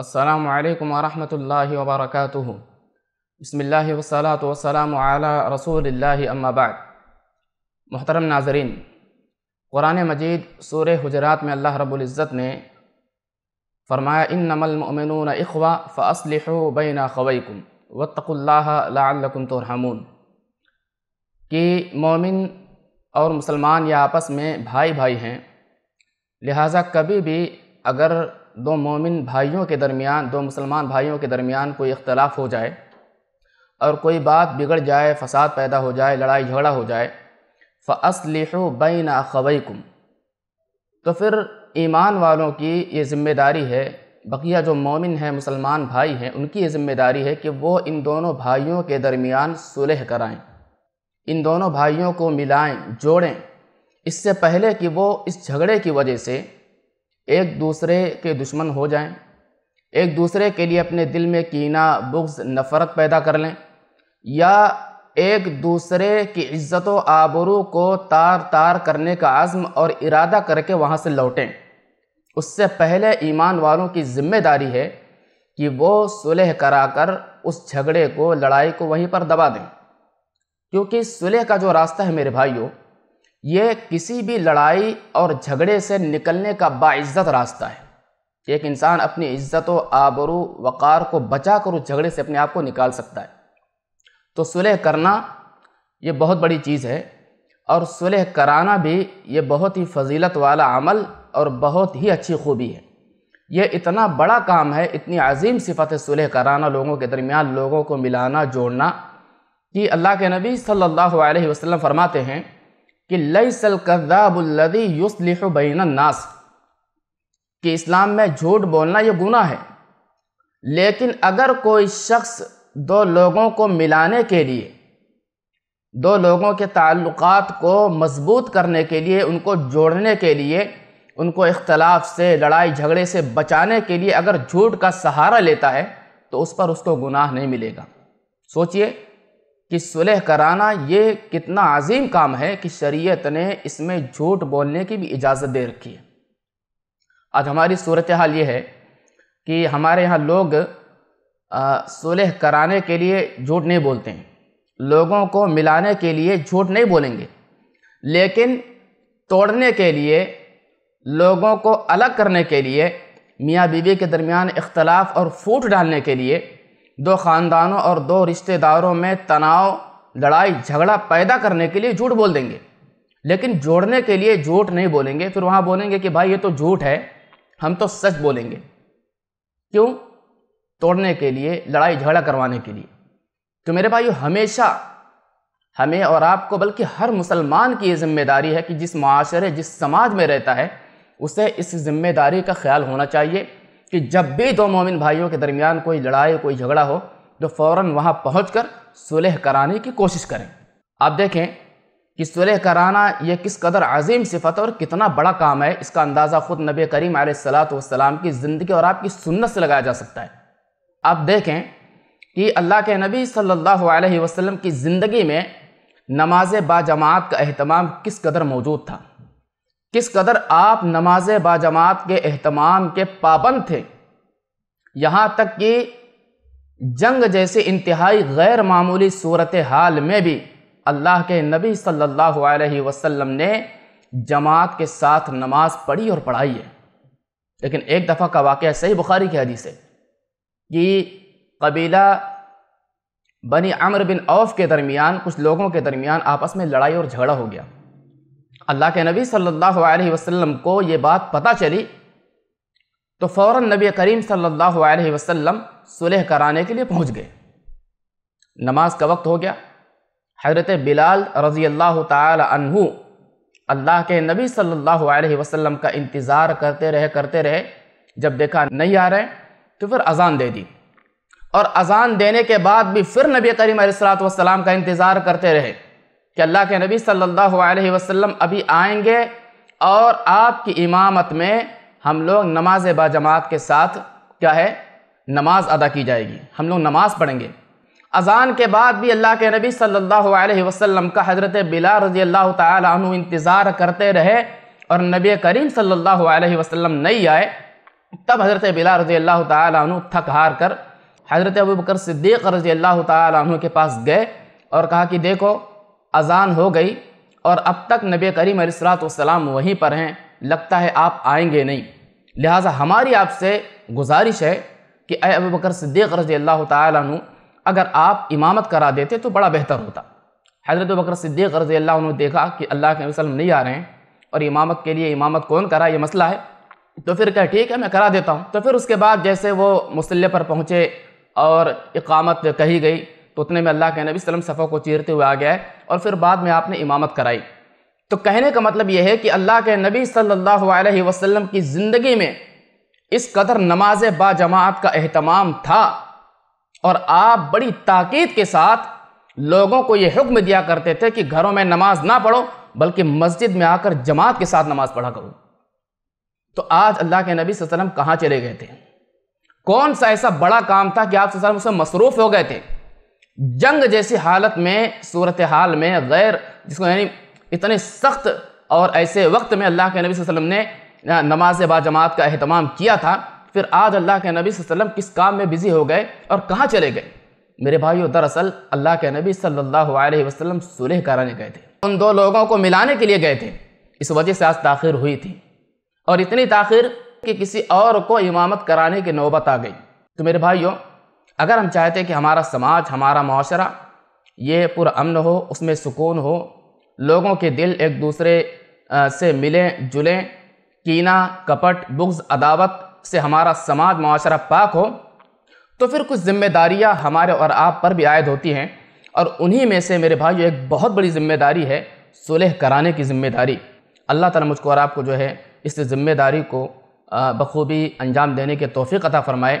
अस्सलाम वालेकुम वरहमतुल्लाहि वबरकातुहु बिस्मिल्लाह वसलात वसलाम अला रसूलिल्लाह अम्मा बाद मोहतरम नाजरीन कुरान मजीद सूर हजरात में अल्लाह रब्बुल इज़्ज़त ने फरमाया इन नमलमिन इखवा फ़सलह बैना खवैकुम वतकुल्लाकुम तुरहमून कि मोमिन और मुसलमान या आपस में भाई भाई हैं लिहाजा कभी भी अगर दो मोमिन भाइयों के दरमियान दो मुसलमान भाइयों के दरमियान कोई इख्तलाफ हो जाए और कोई बात बिगड़ जाए फसाद पैदा हो जाए लड़ाई झगड़ा हो जाए फ़सलिह बैन अखवैकुम तो फिर ईमान वालों की ये ज़िम्मेदारी है बकिया जो मोमिन हैं मुसलमान भाई हैं उनकी ये ज़िम्मेदारी है कि वो इन दोनों भाइयों के दरमियान सुलह कराएँ इन दोनों भाइयों को मिलाएँ जोड़ें इससे पहले कि वो इस झगड़े की वजह से एक दूसरे के दुश्मन हो जाएं, एक दूसरे के लिए अपने दिल में कीना बुग्ज नफ़रत पैदा कर लें या एक दूसरे की इज्जत व आबरू को तार तार करने का आज़म और इरादा करके वहाँ से लौटें उससे पहले ईमान वालों की जिम्मेदारी है कि वो सुलह कराकर उस झगड़े को लड़ाई को वहीं पर दबा दें क्योंकि सुलह का जो रास्ता है मेरे भाइयों ये किसी भी लड़ाई और झगड़े से निकलने का बाज़्ज़त रास्ता है एक इंसान अपनी इज्जत व आबरू वक़ार को बचा कर उस झगड़े से अपने आप को निकाल सकता है तो सुलह करना ये बहुत बड़ी चीज़ है और सुलह कराना भी ये बहुत ही फजीलत वाला अमल और बहुत ही अच्छी खूबी है ये इतना बड़ा काम है इतनी अजीम सिफत है सुलह कराना लोगों के दरमियान लोगों को मिलाना जोड़ना कि अल्लाह के नबी सल्लल्लाहु अलैहि वसल्लम फरमाते हैं कि लईसल कद्दाबुल्लदी युसलिह बैन नास कि इस्लाम में झूठ बोलना ये गुना है लेकिन अगर कोई शख्स दो लोगों को मिलाने के लिए दो लोगों के ताल्लुकात को मजबूत करने के लिए उनको जोड़ने के लिए उनको इख्तलाफ से लड़ाई झगड़े से बचाने के लिए अगर झूठ का सहारा लेता है तो उस पर उसको गुनाह नहीं मिलेगा सोचिए कि सुलह कराना ये कितना अजीम काम है कि शरीयत ने इसमें झूठ बोलने की भी इजाज़त दे रखी है आज हमारी सूरत हाल ये है कि हमारे यहाँ लोग सुलह कराने के लिए झूठ नहीं बोलते हैं लोगों को मिलाने के लिए झूठ नहीं बोलेंगे लेकिन तोड़ने के लिए लोगों को अलग करने के लिए मियाँ बीवी के दरमियान इख्तलाफ और फूट डालने के लिए दो ख़ानदानों और दो रिश्तेदारों में तनाव लड़ाई झगड़ा पैदा करने के लिए झूठ बोल देंगे लेकिन जोड़ने के लिए झूठ नहीं बोलेंगे फिर वहाँ बोलेंगे कि भाई ये तो झूठ है हम तो सच बोलेंगे क्यों तोड़ने के लिए लड़ाई झगड़ा करवाने के लिए तो मेरे भाई हमेशा हमें और आपको बल्कि हर मुसलमान की ये जिम्मेदारी है कि जिस माशरे जिस समाज में रहता है उसे इस जिम्मेदारी का ख्याल होना चाहिए कि जब भी दो मोमिन भाइयों के दरमियान कोई लड़ाई कोई झगड़ा हो तो फ़ौर वहाँ पहुँच कर सुलह कराने की कोशिश करें आप देखें कि सुलह कराना यह किस कदर अजीम सिफत और कितना बड़ा काम है इसका अंदाज़ा ख़ुद नबी करीम सलाम की ज़िंदगी और आपकी सुन्नत से लगाया जा सकता है आप देखें कि अल्लाह के नबी सल्लल्लाहु अलैहि वसल्लम की ज़िंदगी में नमाज बाजमात का अहतमाम किस कदर मौजूद था किस कदर आप नमाज बाजमात के अहतमाम के पाबंद थे यहाँ तक कि जंग जैसे इंतहाई गैर मामूली सूरत हाल में भी अल्लाह के नबी सल्लल्लाहु अलैहि वसल्लम ने जमात के साथ नमाज पढ़ी और पढ़ाई है लेकिन एक दफ़ा का वाक़ सही बुखारी की हदीस है कि कबीला बनी अमर बिन औफ के दरमियान कुछ लोगों के दरमियान आपस में लड़ाई और झगड़ा हो गया अल्लाह के नबी सल्लल्लाहु अलैहि वसल्लम को ये बात पता चली तो फ़ौर नबी करीम सल्लल्लाहु अलैहि वसल्लम सुलह कराने के लिए पहुँच गए नमाज का वक्त हो गया हजरत बिलाल रज़ी अल्लाह तहु अल्लाह के नबी सल्लल्लाहु अलैहि वसल्लम का इंतज़ार करते रहे करते रहे जब देखा नहीं आ रहे तो फिर अजान दे दी और अजान देने के बाद भी फिर नबी करीम सलाम का इंतज़ार करते रहे कि अल्लाह के नबी सल्लल्लाहु अलैहि वसल्लम अभी आएंगे और आपकी इमामत में हम लोग नमाज बाजमात के साथ क्या है नमाज अदा की जाएगी हम लोग नमाज़ पढ़ेंगे अजान के बाद भी अल्लाह के नबी सल्लल्लाहु अलैहि वसल्लम का हज़रत बिला रजी अल्लाह तु इंतज़ार करते रहे और नबी करीम सल्लल्लाहु अलैहि वसल्लम नहीं आए तब हज़रत बिला रजी अल्लाह तु थक हार कर हज़रत अबू बकर सिद्दीक़ रजी अल्लाह तु के पास गए और कहा कि देखो अजान हो गई और अब तक नबी करीम सलाम वहीं पर हैं लगता है आप आएंगे नहीं लिहाजा हमारी आपसे गुजारिश है कि अय अबू बकर सिद्दीक़ रजी अल्लाह तु अगर आप इमामत करा देते तो बड़ा बेहतर होता हज़रत बकर सिद्दीक़ रजी अल्लाह ने देखा कि अल्लाह के वसलम नहीं आ रहे हैं और इमामत के लिए इमामत कौन करा ये मसला है तो फिर कह ठीक है मैं करा देता हूँ तो फिर उसके बाद जैसे वो मुसल्ले पर पहुँचे और इकामत कही गई उतने में अल्लाह के नबी वसल्लम सफ़ा को चीरते हुए आ गया है और फिर बाद में आपने इमामत कराई तो कहने का मतलब यह है कि अल्लाह के नबी सल्लल्लाहु अलैहि वसल्लम की ज़िंदगी में इस कदर नमाज बाजमात का अहतमाम था और आप बड़ी ताकीद के साथ लोगों को यह हुक्म दिया करते थे कि घरों में नमाज ना पढ़ो बल्कि मस्जिद में आकर जमात के साथ नमाज पढ़ा करो तो आज अल्लाह के नबी वसल्लम कहाँ चले गए थे कौन सा ऐसा बड़ा काम था कि आप वसल्लम उसमें मसरूफ़ हो गए थे जंग जैसी हालत में सूरत हाल में गैर जिसको यानी इतने सख्त और ऐसे वक्त में अल्लाह के नबी वसल्लम ने नमाज बाजमात का अहतमाम किया था फिर आज अल्लाह के नबी वसल्लम किस काम में बिज़ी हो गए और कहाँ चले गए मेरे भाइयों दरअसल अल्लाह के नबी सल्लल्लाहु अलैहि वसल्लम सुलह कराने गए थे उन दो लोगों को मिलाने के लिए गए थे इस वजह से आज ताखिर हुई थी और इतनी ताखिर कि किसी और को इमामत कराने की नौबत आ गई तो मेरे भाइयों अगर हम चाहते हैं कि हमारा समाज हमारा माशरा ये पुरान हो उसमें सुकून हो लोगों के दिल एक दूसरे से मिलें जुलें कीना कपट बुग्ज़ अदावत से हमारा समाज माशरा पाक हो तो फिर कुछ ज़िम्मेदारियाँ हमारे और आप पर भी आयद होती हैं और उन्हीं में से मेरे भाई एक बहुत बड़ी ज़िम्मेदारी है सुलह कराने की ज़िम्मेदारी अल्लाह ताला मुझको और आपको जो है इस ज़िम्मेदारी को बखूबी अंजाम देने के तोफ़ी अता फ़रमाए